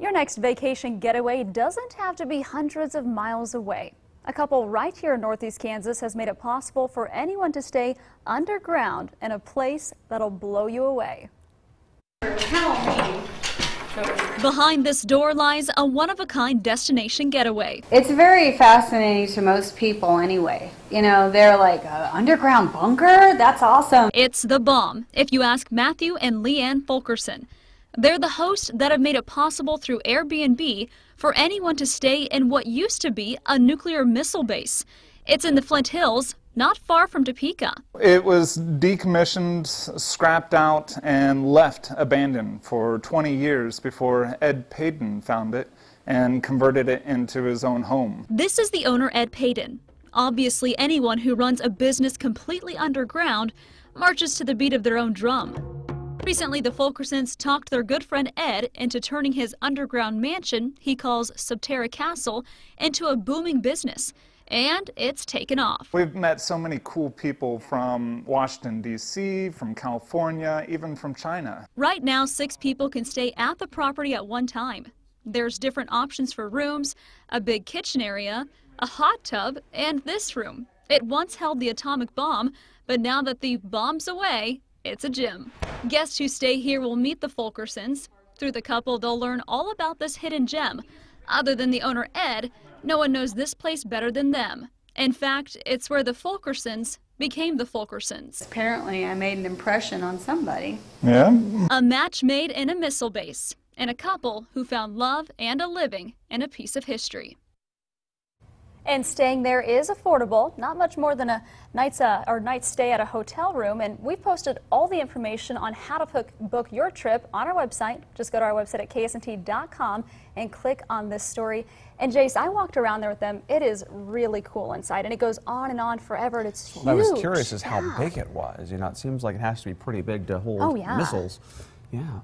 Your next vacation getaway doesn't have to be hundreds of miles away. A couple right here in Northeast Kansas has made it possible for anyone to stay underground in a place that'll blow you away. Behind this door lies a one-of-a-kind destination getaway. It's very fascinating to most people anyway. You know, they're like, uh, underground bunker? That's awesome. It's the bomb, if you ask Matthew and Leanne Fulkerson. They're the hosts that have made it possible through Airbnb for anyone to stay in what used to be a nuclear missile base. It's in the Flint Hills, not far from Topeka. It was decommissioned, scrapped out, and left abandoned for 20 years before Ed Payton found it and converted it into his own home. This is the owner, Ed Payton. Obviously, anyone who runs a business completely underground marches to the beat of their own drum. Recently, the Fulkersons talked their good friend Ed into turning his underground mansion, he calls Subterra Castle, into a booming business. And it's taken off. We've met so many cool people from Washington, D.C., from California, even from China. Right now, six people can stay at the property at one time. There's different options for rooms, a big kitchen area, a hot tub, and this room. It once held the atomic bomb, but now that the bomb's away, it's a gym. Guests who stay here will meet the Fulkersons. Through the couple, they'll learn all about this hidden gem. Other than the owner, Ed, no one knows this place better than them. In fact, it's where the Fulkersons became the Fulkersons. Apparently, I made an impression on somebody. Yeah. A match made in a missile base, and a couple who found love and a living and a piece of history. And staying there is affordable, not much more than a night's uh, or night stay at a hotel room. And we've posted all the information on how to book, book your trip on our website. Just go to our website at ksnt.com and click on this story. And Jace, I walked around there with them. It is really cool inside, and it goes on and on forever. And it's huge. Well, I was curious as yeah. how big it was. You know, it seems like it has to be pretty big to hold oh, yeah. missiles. Yeah.